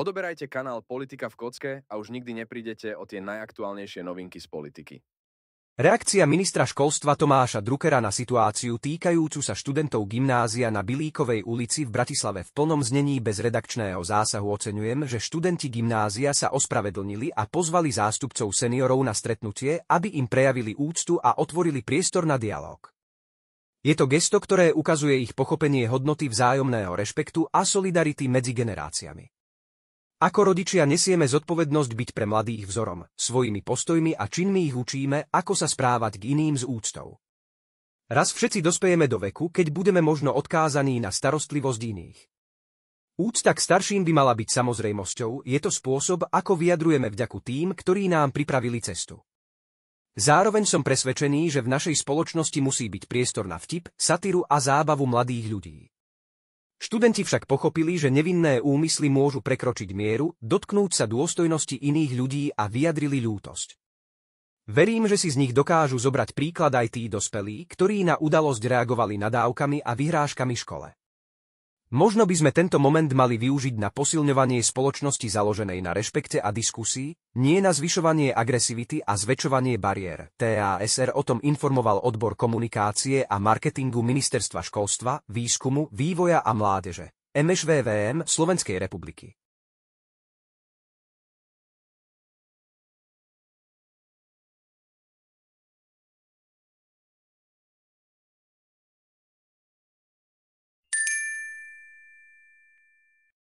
Odoberajte kanál Politika v kocke a už nikdy neprídete o tie najaktuálnejšie novinky z politiky. Reakcia ministra školstva Tomáša Druckera na situáciu týkajúcu sa študentov gymnázia na Bilíkovej ulici v Bratislave v plnom znení bez redakčného zásahu oceňujem, že študenti gymnázia sa ospravedlnili a pozvali zástupcov seniorov na stretnutie, aby im prejavili úctu a otvorili priestor na dialog. Je to gesto, ktoré ukazuje ich pochopenie hodnoty vzájomného rešpektu a solidarity medzi generáciami. Ako rodičia nesieme zodpovednosť byť pre mladých vzorom, svojimi postojmi a činmi ich učíme, ako sa správať k iným s úctou. Raz všetci dospejeme do veku, keď budeme možno odkázaní na starostlivosť iných. Úcta k starším by mala byť samozrejmosťou, je to spôsob, ako vyjadrujeme vďaku tým, ktorí nám pripravili cestu. Zároveň som presvedčený, že v našej spoločnosti musí byť priestor na vtip, satiru a zábavu mladých ľudí. Študenti však pochopili, že nevinné úmysly môžu prekročiť mieru, dotknúť sa dôstojnosti iných ľudí a vyjadrili ľútosť. Verím, že si z nich dokážu zobrať príklad aj tí dospelí, ktorí na udalosť reagovali nadávkami a vyhrážkami škole. Možno by sme tento moment mali využiť na posilňovanie spoločnosti založenej na rešpekte a diskusii, nie na zvyšovanie agresivity a zväčšovanie bariér. TASR o tom informoval odbor komunikácie a marketingu Ministerstva školstva, výskumu, vývoja a mládeže. MŠVVM Slovenskej republiky.